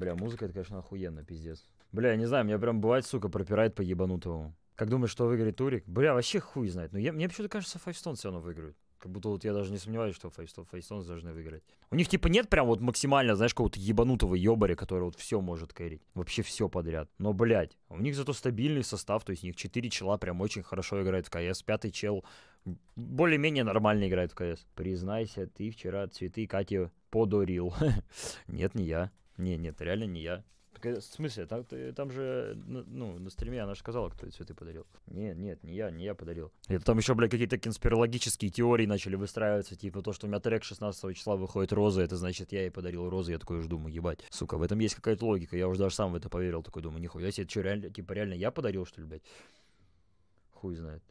Бля, музыка это, конечно, охуенно, пиздец. Бля, я не знаю, меня прям бывает, сука, пропирает по ебанутому. Как думаешь, что выиграет Турик? Бля, вообще хуй знает. Но ну, я, мне почему-то кажется, Файвстон все равно выиграет. Как будто вот я даже не сомневаюсь, что Фейстон, Фейстонс должны выиграть. У них типа нет прям вот максимально, знаешь, какого-то ебанутого ебаря, который вот все может кэрить. Вообще все подряд. Но, блядь, у них зато стабильный состав, то есть у них 4 чела прям очень хорошо играет в КС. Пятый чел более-менее нормально играет в КС. Признайся, ты вчера цветы Кате подорил. Нет, не я. Не, нет, реально не я. Так, в смысле, там, ты, там же, ну, ну на стриме она же сказала, кто эти цветы подарил. Нет, нет, не я, не я подарил. Это там еще, блядь, какие-то конспирологические теории начали выстраиваться, типа то, что у меня трек 16 числа выходит розы, это значит, я ей подарил розы, я такой жду, мы ебать. Сука, в этом есть какая-то логика, я уже даже сам в это поверил, такой думаю, нихуя себе, это что, реально, типа, реально я подарил, что ли, блядь? Хуй знает.